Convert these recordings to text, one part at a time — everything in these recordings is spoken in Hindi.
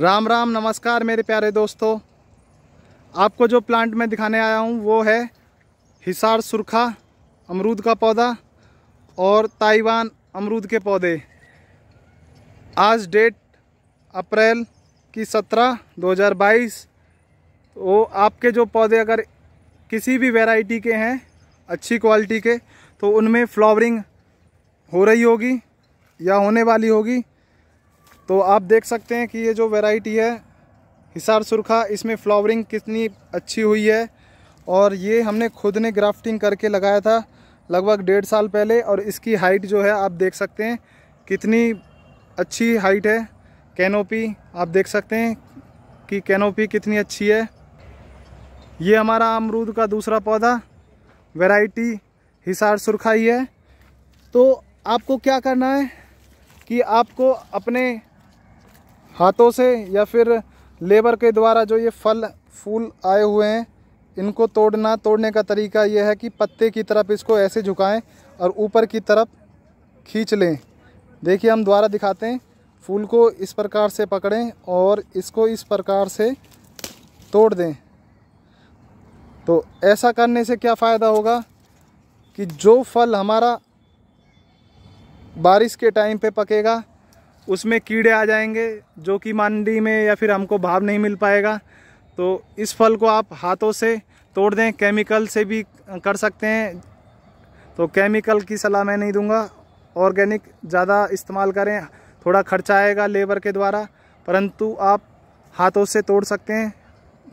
राम राम नमस्कार मेरे प्यारे दोस्तों आपको जो प्लांट मैं दिखाने आया हूँ वो है हिसार सुरखा अमरूद का पौधा और ताइवान अमरूद के पौधे आज डेट अप्रैल की सत्रह 2022 तो आपके जो पौधे अगर किसी भी वैरायटी के हैं अच्छी क्वालिटी के तो उनमें फ्लावरिंग हो रही होगी या होने वाली होगी तो आप देख सकते हैं कि ये जो वेराइटी है हिसार सुरखा इसमें फ्लावरिंग कितनी अच्छी हुई है और ये हमने खुद ने ग्राफ्टिंग करके लगाया था लगभग डेढ़ साल पहले और इसकी हाइट जो है आप देख सकते हैं कितनी अच्छी हाइट है कैनोपी आप देख सकते हैं कि कैनोपी कितनी अच्छी है ये हमारा अमरूद का दूसरा पौधा वैरायटी हिसार सुरखा ही है तो आपको क्या करना है कि आपको अपने हाथों से या फिर लेबर के द्वारा जो ये फल फूल आए हुए हैं इनको तोड़ना तोड़ने का तरीका यह है कि पत्ते की तरफ इसको ऐसे झुकाएं और ऊपर की तरफ खींच लें देखिए हम द्वारा दिखाते हैं फूल को इस प्रकार से पकड़ें और इसको इस प्रकार से तोड़ दें तो ऐसा करने से क्या फ़ायदा होगा कि जो फल हमारा बारिश के टाइम पे पकेगा उसमें कीड़े आ जाएंगे जो कि मंडी में या फिर हमको भाव नहीं मिल पाएगा तो इस फल को आप हाथों से तोड़ दें केमिकल से भी कर सकते हैं तो केमिकल की सलाह मैं नहीं दूंगा ऑर्गेनिक ज़्यादा इस्तेमाल करें थोड़ा खर्चा आएगा लेबर के द्वारा परंतु आप हाथों से तोड़ सकते हैं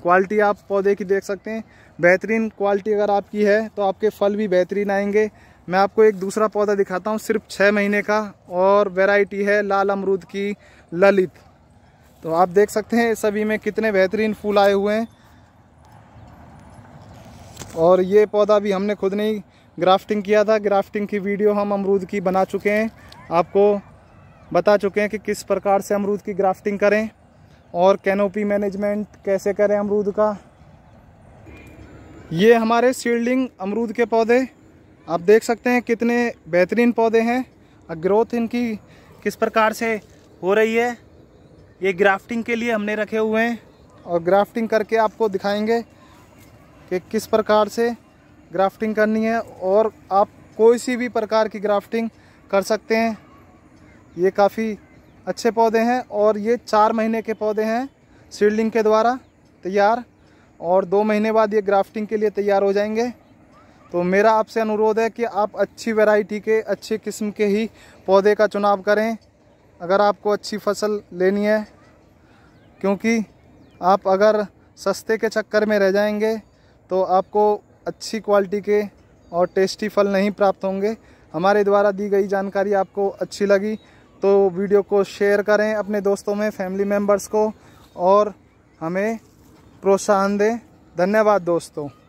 क्वालिटी आप पौधे की देख सकते हैं बेहतरीन क्वालिटी अगर आपकी है तो आपके फल भी बेहतरीन आएंगे मैं आपको एक दूसरा पौधा दिखाता हूँ सिर्फ छः महीने का और वेराइटी है लाल अमरूद की ललित तो आप देख सकते हैं सभी में कितने बेहतरीन फूल आए हुए हैं और ये पौधा भी हमने खुद नहीं ग्राफ्टिंग किया था ग्राफ्टिंग की वीडियो हम अमरूद की बना चुके हैं आपको बता चुके हैं कि किस प्रकार से अमरूद की ग्राफ्टिंग करें और कैनोपी मैनेजमेंट कैसे करें अमरूद का ये हमारे सील्डिंग अमरूद के पौधे आप देख सकते हैं कितने बेहतरीन पौधे हैं और ग्रोथ इनकी किस प्रकार से हो रही है ये ग्राफ्टिंग के लिए हमने रखे हुए हैं और ग्राफ्टिंग करके आपको दिखाएंगे कि किस प्रकार से ग्राफ्टिंग करनी है और आप कोई सी भी प्रकार की ग्राफ्टिंग कर सकते हैं ये काफ़ी अच्छे पौधे हैं और ये चार महीने के पौधे हैं सीडलिंग के द्वारा तैयार और दो महीने बाद ये ग्राफ्टिंग के लिए तैयार हो जाएंगे तो मेरा आपसे अनुरोध है कि आप अच्छी वैरायटी के अच्छे किस्म के ही पौधे का चुनाव करें अगर आपको अच्छी फसल लेनी है क्योंकि आप अगर सस्ते के चक्कर में रह जाएंगे तो आपको अच्छी क्वालिटी के और टेस्टी फल नहीं प्राप्त होंगे हमारे द्वारा दी गई जानकारी आपको अच्छी लगी तो वीडियो को शेयर करें अपने दोस्तों में फैमिली मेम्बर्स को और हमें प्रोत्साहन दें धन्यवाद दोस्तों